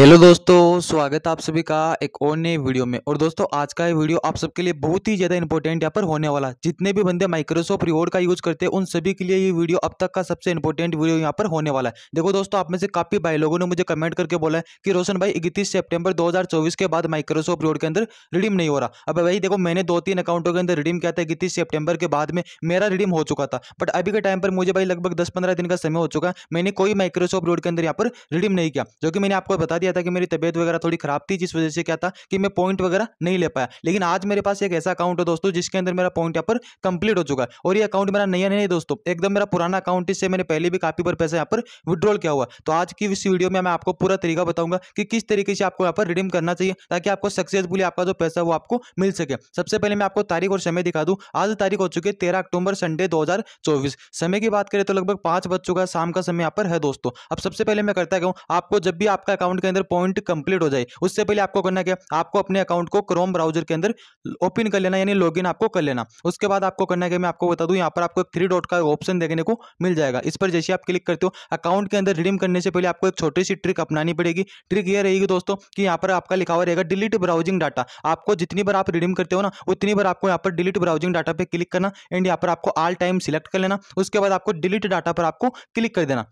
hello दोस्तों स्वागत आप सभी का एक और नए वीडियो में और दोस्तों आज का ये वीडियो आप सबके लिए बहुत ही ज़्यादा इंपॉर्टेंट यहाँ पर होने वाला जितने भी बंदे माइक्रोसॉफ्ट रिवॉर्ड का यूज़ करते हैं उन सभी के लिए ये वीडियो अब तक का सबसे इंपॉर्टेंट वीडियो यहाँ पर होने वाला है देखो दोस्तों आप में से काफ़ी भाई लोगों ने मुझे कमेंट करके बोला है कि रोशन भाई इकतीस सेप्टेम्बर दो के बाद माइक्रोसॉफ्ट रिवॉर्ड के अंदर रिडीम नहीं हो रहा अब भाई देखो मैंने दो तीन अकाउंटों के अंदर रिडीम किया था इकतीस सेप्टेम्बर के बाद में मेरा रिडीम हो चुका था बट अभी के टाइम पर मुझे भाई लगभग दस पंद्रह दिन का समय हो चुका है मैंने कोई माइक्रोसॉफ्ट रिवॉर्ड के अंदर यहाँ पर रिडीम नहीं किया जो कि मैंने आपको बता दिया क्या था कि मेरी तबीयत वगैरह थोड़ी खराब थी जिस वजह से क्या था कि मैं पॉइंट वगैरह नहीं ले पाया लेकिन आज मेरे पास एक ऐसा अकाउंट है दोस्तों जिसके अंदर मेरा पॉइंट यहाँ पर कंप्लीट हो चुका है और ये अकाउंट मेरा नया नहीं है दोस्तों एकदम मेरा पुराना अकाउंट इससे मैंने पहले भी काफ़ी बार पैसा यहाँ पर विड्रॉल किया हुआ तो आज की इस वीडियो में मैं आपको पूरा तरीका बताऊंगा कि किस तरीके से आपको यहाँ पर रिडीम करना चाहिए ताकि आपको सक्सेसफुली आपका जो पैसा वो आपको मिल सके सबसे पहले मैं आपको तारीख और समय दिखा दूँ आज तारीख हो चुकी है तेरह अक्टूबर संडे दो समय की बात करें तो लगभग पाँच बज चुका है शाम का समय यहाँ पर है दोस्तों अब सबसे पहले मैं करता कहूँ आपको जब भी आपका अकाउंट के अंदर अंदर पॉइंट कंप्लीट हो जाए उससे पहले आपको करना क्या आपको अपने अकाउंट को क्रोम ब्राउजर के अंदर ओपन कर लेना यानी लॉग आपको कर लेना उसके बाद आपको करना क्या मैं आपको बता दूँ यहाँ पर आपको थ्री डॉट का ऑप्शन देखने को मिल जाएगा इस पर जैसे आप क्लिक करते हो अकाउंट के अंदर रिडीम करने से पहले आपको एक छोटी सी ट्रिक अपनानी पड़ेगी ट्रिक ये रहेगी दोस्तों कि यहाँ पर आपका लिखा हुआ रहेगा डिलीट ब्राउजिंग डाटा आपको जितनी बार आप रिडीम करते हो ना उतनी बार आपको यहाँ पर डिलीट ब्राउजिंग डाटा पर क्लिक करना एंड यहाँ पर आपको ऑल टाइम सिलेक्ट कर लेना उसके बाद आपको डिलीट डाटा पर आपको क्लिक कर देना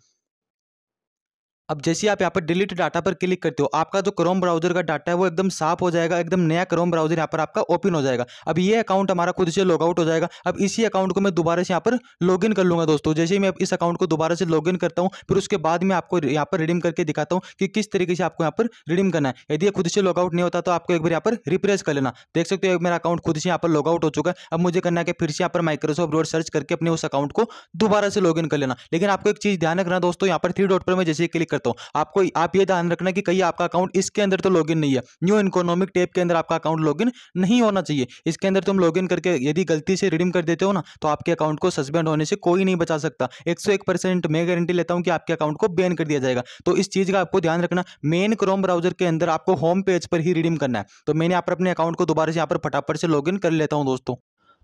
अब जैसे आप यहाँ पर डिलीट डाटा पर क्लिक करते हो आपका जो क्रोम ब्राउजर का डाटा है वो एकदम साफ हो जाएगा एकदम नया क्रोम ब्राउजर यहाँ पर आपका ओपन हो जाएगा अब ये अकाउंट हमारा खुद से लॉग आउट हो जाएगा अब इसी अकाउंट को मैं दोबारा से यहाँ पर लॉगिन कर लूँगा दोस्तों जैसे ही मैं इस अकाउंट को दोबारा से लॉगिन करता हूँ फिर उसके बाद मैं आपको यहाँ पर रिडीम करके दिखाता हूँ कि किस तरीके से आपको यहाँ पर रिडीम करना है यदि खुद से लॉग आउट नहीं होता तो आपको एक बार यहाँ पर रिप्रेस कर लेना देख सकते हो मेरा अकाउंट खुद से यहाँ पर लॉग आउट हो चुका है अब मुझे करना है कि फिर से यहाँ पर माइक्रोसॉफ्ट रोड सर्च करके अपने उस अकाउंट को दोबारा से लॉग कर लेना लेकिन आपको एक चीज़ ध्यान रखना दोस्तों यहाँ पर थ्री डॉट पर मैं जैसे क्लिक करता हूँ आपको आप ये ध्यान रखना कि कहीं आपका अकाउंट इसके अंदर तो लॉगिन नहीं है न्यू इकोनॉमिक टेप के अंदर आपका अकाउंट लॉगिन नहीं होना चाहिए इसके अंदर तुम लॉगिन करके यदि गलती से रिडीम कर देते हो ना तो आपके अकाउंट को सस्पेंड होने से कोई नहीं बचा सकता एक मैं गारंटी लेता हूँ कि आपके अकाउंट को बैन कर दिया जाएगा तो इस चीज़ का आपको ध्यान रखना मेन क्रोम ब्राउजर के अंदर आपको होम पेज पर ही रिडीम करना है तो मैंने यहाँ पर अपने अकाउंट को दोबारा से यहाँ पर फटाफट से लॉग कर लेता हूँ दोस्तों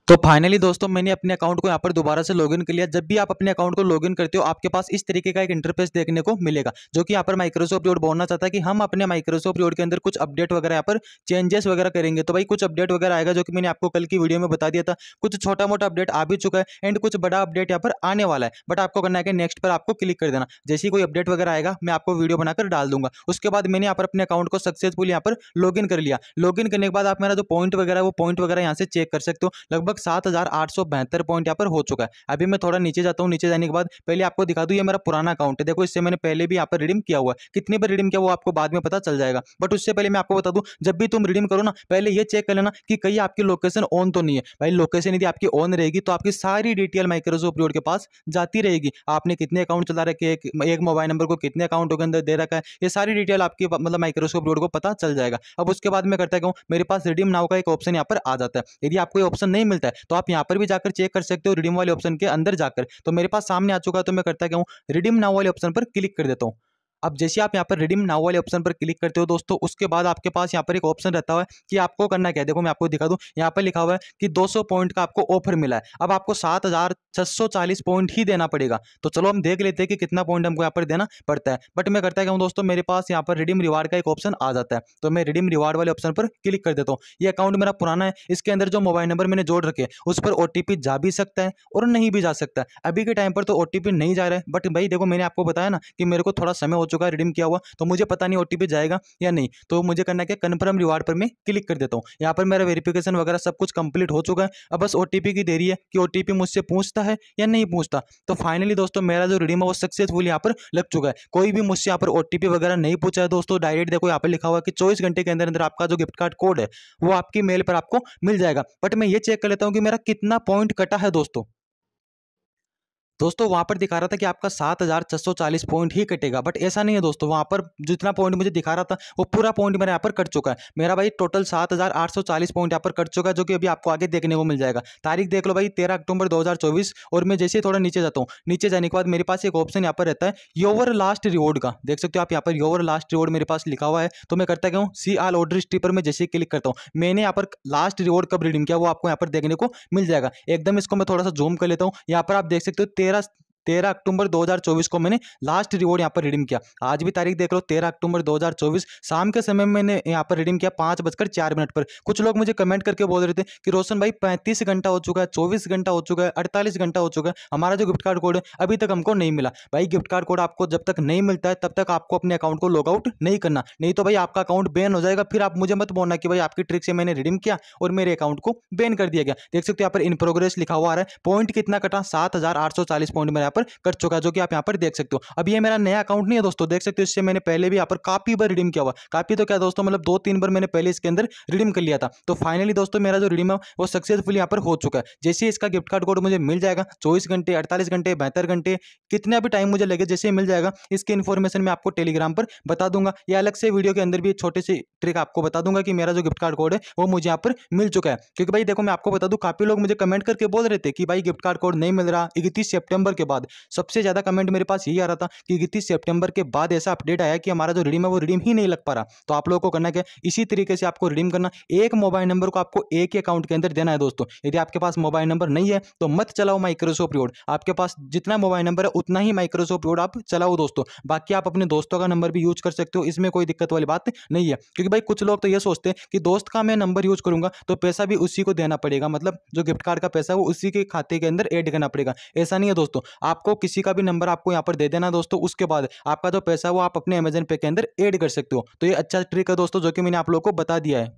तो फाइनली दोस्तों मैंने अपने अकाउंट को यहाँ पर दोबारा से लॉगिन कर लिया जब भी आप अपने अकाउंट को लॉगिन करते हो आपके पास इस तरीके का एक इंटरफेस देखने को मिलेगा जो कि यहाँ पर माइक्रोसॉफ्ट जोड बोलना चाहता है कि हम अपने माइक्रोसॉफ्ट जोड के अंदर कुछ अपडेट वगैरह यहाँ पर चेंजेस वगैरह करेंगे तो भाई कुछ अपडेट वगैरह आएगा जो कि मैंने आपको कल की वीडियो में बता दिया था कुछ छोटा मोटा अपडेट आ भी चुका है एंड कुछ बड़ा अपडेट यहाँ पर आने वाला है बट आपको करना है कि नेक्स्ट पर आपको क्लिक कर देना जैसे कोई अपडेट वगैरह आएगा मैं आपको वीडियो बनाकर डाल दूंगा उसके बाद मैंने यहाँ पर अपने अकाउंट को सक्सेसफुल यहाँ पर लॉग कर लिया लॉग करने के बाद आप मेरा जो पॉइंट वगैरह वो पॉइंट वगैरह यहाँ से चेक कर सकते हो लगभग लगभग सात हज़ार आठ सौ बहत्तर पॉइंट यहाँ पर हो चुका है अभी मैं थोड़ा नीचे जाता हूँ नीचे जाने के बाद पहले आपको दिखा दू ये मेरा पुराना अकाउंट है देखो इससे मैंने पहले भी यहाँ पर रिडीम किया हुआ है पर रिडीम किया वो आपको बाद में पता चल जाएगा बट उससे पहले मैं आपको बता दू जब भी तुम रिडीम करो ना पहले ये चेक कर लेना कि कहीं आपकी लोकेशन ऑन तो नहीं है भाई लोकेशन यदि आपकी ऑन रहेगी तो आपकी सारी डिटेल माइक्रोसॉफ्ट रोड के पास जाती रहेगी आपने कितने अकाउंट चला रखे एक, एक मोबाइल नंबर को कितने अकाउंटों के अंदर दे रखा है ये सारी डिटेल आपकी मतलब माइक्रोसॉफ्ट रोड को पता चल जाएगा अब उसके बाद मैं करता क्यों मेरे पास रिडीम नाव का एक ऑप्शन यहाँ पर आ जाता है यदि आपको ऑप्शन नहीं मिलता है तो आप यहाँ पर भी जाकर चेक कर सकते हो रिडीम वाले ऑप्शन के अंदर जाकर तो मेरे पास सामने आ चुका है तो मैं करता क्या हूँ रिडीम नाउ वाले ऑप्शन पर क्लिक कर देता हूँ अब जैसे आप यहाँ पर रिडीम नाव वाले ऑप्शन पर क्लिक करते हो दोस्तों उसके बाद आपके पास यहाँ पर एक ऑप्शन रहता है कि आपको करना क्या है देखो मैं आपको दिखा दूँ यहाँ पर लिखा हुआ है कि 200 पॉइंट का आपको ऑफर मिला है अब आपको सात पॉइंट ही देना पड़ेगा तो चलो हम देख लेते हैं कि कितना पॉइंट हमको यहाँ पर देना पड़ता है बट मैं करता क्या हूँ दोस्तों मेरे पास यहाँ पर रिडीम रिवार्ड का एक ऑप्शन आ जाता है तो मैं रिडीम रिवार्ड वाले ऑप्शन पर क्लिक कर देता हूँ ये अकाउंट मेरा पुराना है इसके अंदर जो मोबाइल नंबर मैंने जोड़ रखे उस पर ओ जा भी सकता है और नहीं भी जा सकता है अभी के टाइम पर तो ओ नहीं जा रहा है बट भाई देखो मैंने आपको बताया ना कि मेरे को थोड़ा समय हो चुका चुका है रिडीम किया हुआ तो मुझे पता नहीं ओटीपी जाएगा या नहीं तो मुझे करना क्या कन्फर्म रिवार्ड पर मैं क्लिक कर देता हूँ यहाँ पर मेरा वेरिफिकेशन वगैरह सब कुछ कंप्लीट हो चुका है अब बस ओ की देरी है कि ओ मुझसे पूछता है या नहीं पूछता तो फाइनली दोस्तों मेरा जो रिडीम है वो सक्सेसफुल यहाँ पर लग चुका है कोई भी मुझसे यहाँ पर ओ वगैरह नहीं पूछा है दोस्तों डायरेक्ट देखो यहाँ पर लिखा हुआ कि चौबीस घंटे के अंदर अंदर आपका जो गिफ्ट कार्ड कोड है वो आपकी मेल पर आपको मिल जाएगा बट मैं ये चेक कर लेता हूँ कि मेरा कितना पॉइंट कटा है दोस्तों दोस्तों वहाँ पर दिखा रहा था कि आपका सात हज़ार छः सौ चालीस पॉइंट ही कटेगा बट ऐसा नहीं है दोस्तों वहाँ पर जितना पॉइंट मुझे दिखा रहा था वो पूरा पॉइंट मेरा यहाँ पर कट चुका है मेरा भाई टोटल सात हज़ार आठ सौ चालीस पॉइंट यहाँ पर कट चुका है जो कि अभी आपको आगे देखने को मिल जाएगा तारीख देख लो भाई तेरह अक्टूबर दो हज़ार चौबीस और मैं जैसे थोड़ा नीचे जाता हूँ नीचे जाने के बाद मेरे पास एक ऑप्शन यहाँ पर रहता है योवर लास्ट रिवॉर्ड का देख सकते हो आप यहाँ पर योवर लास्ट रिवॉर्ड मेरे पास लिखा हुआ है तो मैं करता क्या हूँ सी आल ऑर्डर स्ट्रीपर में जैसे क्लिक करता हूँ मैंने यहाँ पर लास्ट रिवॉर्ड कब रिडीम किया वो आपको यहाँ पर देखने को मिल जाएगा एकदम इसको मैं थोड़ा सा जूम कर लेता हूँ यहाँ पर आप देख सकते हो तेरह primeras तेरह अक्टूबर 2024 को मैंने लास्ट रिवॉर्ड यहाँ पर रिडीम किया आज भी तारीख देख लो तेरह अक्टूबर 2024 शाम के समय में मैंने यहाँ पर रिडीम किया पाँच बजकर चार मिनट पर कुछ लोग मुझे कमेंट करके बोल रहे थे कि रोशन भाई पैंतीस घंटा हो चुका है चौबीस घंटा हो चुका है अड़तालीस घंटा हो चुका है हमारा जो गिफ्ट कार्ड कोड है अभी तक हमको नहीं मिला भाई गिफ्ट कार्ड कोड आपको जब तक नहीं मिलता है तब तक आपको अपने अकाउंट को लॉग आउट नहीं करना नहीं तो भाई आपका अकाउंट बैन हो जाएगा फिर आप मुझे मत बोलना कि भाई आपकी ट्रिक से मैंने रिडीम किया और मेरे अकाउंट को बैन कर दिया गया देख सकते हो यहाँ पर इन प्रोग्रेस लिखा हुआ रहा है पॉइंट कितना कटा सात पॉइंट मेरा पर कर चुका जो कि आप यहाँ पर देख सकते हो अब ये मेरा नया अकाउंट नहीं है दोस्तों देख सकते हो इससे मैंने पहले भी यहाँ पर काफ़ी बार रिडीम किया हुआ काफ़ी तो क्या दोस्तों मतलब दो तीन बार मैंने पहले इसके अंदर रिडीम कर लिया था तो फाइनली दोस्तों मेरा जो रिडीम है वो सक्सेसफुल यहाँ पर हो चुका है जैसे इसका गिफ्ट कार्ड कोड मुझे मिल जाएगा चौबीस घंटे अड़तालीस घंटे बहत्तर घंटे कितना भी टाइम मुझे लगे जैसे ही मिल जाएगा इसकी इन्फॉर्मेशन मैं आपको टेलीग्राम पर बता दूंगा या अलग से वीडियो के अंदर भी छोटे सी ट्रिक आपको बता दूंगा कि मेरा जो गिफ्ट कार्ड कोड है वो मुझे यहाँ पर मिल चुका है क्योंकि भाई देखो मैं आपको बता दूँ काफ़ी लोग मुझे कमेंट करके बोल रहे थे कि भाई गिफ्ट कार्ड कोड नहीं मिल रहा इकतीस सेप्टेम्बर के बाद बाद सबसे ज़्यादा कमेंट मेरे पास यही आ रहा था कि इकतीस सेप्टेम्बर के बाद ऐसा अपडेट आया कि हमारा जो रिडीम है वो रिडीम ही नहीं लग पा रहा तो आप लोगों को करना क्या इसी तरीके से आपको रिडीम करना एक मोबाइल नंबर को आपको एक ही अकाउंट के अंदर देना है दोस्तों यदि आपके पास मोबाइल नंबर नहीं है तो मत चलाओ माइक्रोसॉफ्ट रोड आपके पास जितना मोबाइल नंबर है उतना ही माइक्रोसॉफ्ट रोड आप चलाओ दोस्तों बाकी आप अपने दोस्तों का नंबर भी यूज कर सकते हो इसमें कोई दिक्कत वाली बात नहीं है क्योंकि भाई कुछ लोग तो ये सोचते हैं कि दोस्त का मैं नंबर यूज करूंगा तो पैसा भी उसी को देना पड़ेगा मतलब जो गिफ्ट कार्ड का पैसा है वो उसी के खाते के अंदर एड करना पड़ेगा ऐसा नहीं है दोस्तों आप आपको किसी का भी नंबर आपको यहाँ पर दे देना दोस्तों उसके बाद आपका जो पैसा है वो आप अपने अमेजन पे के अंदर एड कर सकते हो तो ये अच्छा ट्रिक है दोस्तों जो कि मैंने आप लोग को बता दिया है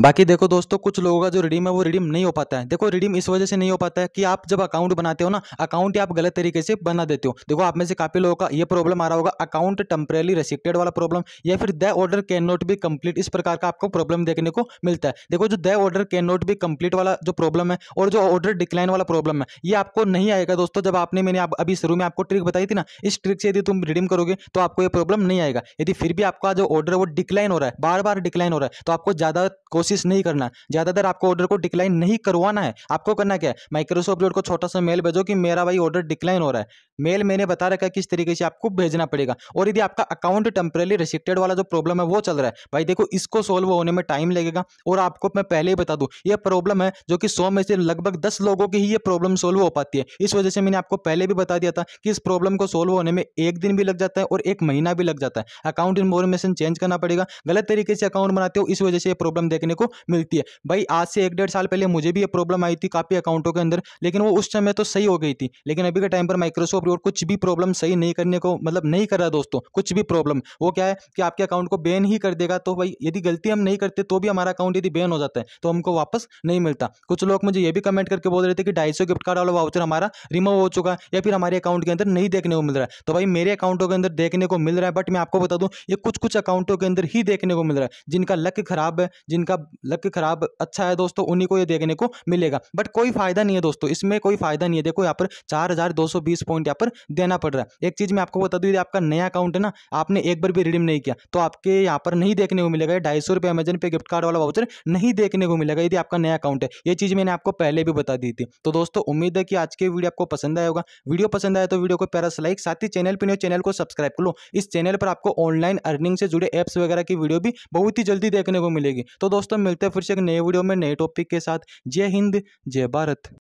बाकी देखो दोस्तों कुछ लोगों का जो रिडीम है वो रिडीम नहीं हो पाता है देखो रिडीम इस वजह से नहीं हो पाता है कि आप जब अकाउंट बनाते हो ना अकाउंट आप गलत तरीके से बना देते हो देखो आप में से काफ़ी लोगों का ये प्रॉब्लम आ रहा होगा अकाउंट टेम्परेली रेसिक्टेड वाला प्रॉब्लम या फिर the order can not be complete इस प्रकार का आपको प्रॉब्लम देखने को मिलता है देखो जो the order can not be complete वाला जो प्रॉब्लम है और जो ऑर्डर डिक्लाइन वाला प्रॉब्लम है ये आपको नहीं आएगा दोस्तों जब आपने मैंने आप अभी शुरू में आपको ट्रिक बताई थी ना इस ट्रिक से यदि तुम रिडीम करोगे तो आपको ये प्रॉब्लम नहीं आएगा यदि फिर भी आपका जो ऑर्डर है वो डिक्लाइन हो रहा है बार बार डिक्लाइन हो रहा है तो आपको ज़्यादा कोशिश नहीं करना ज़्यादातर आपको ऑर्डर को डिक्लाइन नहीं करवाना है आपको करना क्या है माइक्रोसॉफ्ट लोड को छोटा सा मेल भेजो कि मेरा भाई ऑर्डर डिक्लाइन हो रहा है मेल मैंने बता रखा है किस तरीके से आपको भेजना पड़ेगा और यदि आपका अकाउंट टेम्परेली रिस्ट्रिक्टेड वाला जो प्रॉब्लम है वो चल रहा है भाई देखो इसको सॉल्व होने में टाइम लगेगा और आपको मैं पहले ही बता दूँ यह प्रॉब्लम है जो कि सौ में से लगभग दस लोगों की ही ये प्रॉब्लम सोल्व हो पाती है इस वजह से मैंने आपको पहले भी बता दिया था कि इस प्रॉब्लम को सोल्व होने में एक दिन भी लग जाता है और एक महीना भी लग जाता है अकाउंट इन्फॉर्मेशन चेंज करना पड़ेगा गलत तरीके से अकाउंट बनाते हो इस वजह से ये प्रॉब्लम देखने देखने को मिलती है भाई आज से एक डेढ़ साल पहले मुझे भी ये प्रॉब्लम आई थी काफ़ी अकाउंटों के अंदर लेकिन वो उस समय तो सही हो गई थी लेकिन अभी के टाइम पर माइक्रोसॉफ्ट और कुछ भी प्रॉब्लम सही नहीं करने को मतलब नहीं कर रहा दोस्तों कुछ भी प्रॉब्लम वो क्या है कि आपके अकाउंट को बैन ही कर देगा तो भाई यदि गलती हम नहीं करते तो भी हमारा अकाउंट यदि बैन हो जाता है तो हमको वापस नहीं मिलता कुछ लोग मुझे ये भी कमेंट करके बोल रहे थे कि ढाई गिफ्ट कार्ड वाला वाउचर हमारा रिमूव हो चुका है या फिर हमारे अकाउंट के अंदर नहीं देखने को मिल रहा है तो भाई मेरे अकाउंटों के अंदर देखने को मिल रहा है बट मैं आपको बता दूँ ये कुछ कुछ अकाउंटों के अंदर ही देखने को मिल रहा है जिनका लक खराब है जिनका खराब लक खराब अच्छा है दोस्तों उन्हीं को ये देखने को मिलेगा बट कोई फायदा नहीं है दोस्तों इसमें कोई फायदा नहीं है देखो यहाँ पर चार हजार दो सौ बीस पॉइंट यहाँ पर देना पड़ रहा है एक चीज़ मैं आपको बता दूँ आपका नया अकाउंट है ना आपने एक बार भी रिडीम नहीं किया तो आपके यहाँ पर नहीं देखने को मिलेगा ढाई सौ रुपये अमेजन पे गिफ्ट कार्ड वाला वाउचर नहीं देखने को मिलेगा यदि आपका नया अकाउंट है ये चीज़ मैंने आपको पहले भी बता दी थी तो दोस्तों उम्मीद है कि आज के वीडियो आपको पसंद आया होगा वीडियो पसंद आया तो वीडियो को पैरस लाइक साथ ही चैनल पर चैनल को सब्सक्राइब कर लो इस चैनल पर आपको ऑनलाइन अर्निंग से जुड़े एप्स वगैरह की वीडियो भी बहुत ही जल्दी देखने को मिलेगी तो दोस्तों दोस्तों मिलते हैं फिर से एक नए वीडियो में नए टॉपिक के साथ जय हिंद जय भारत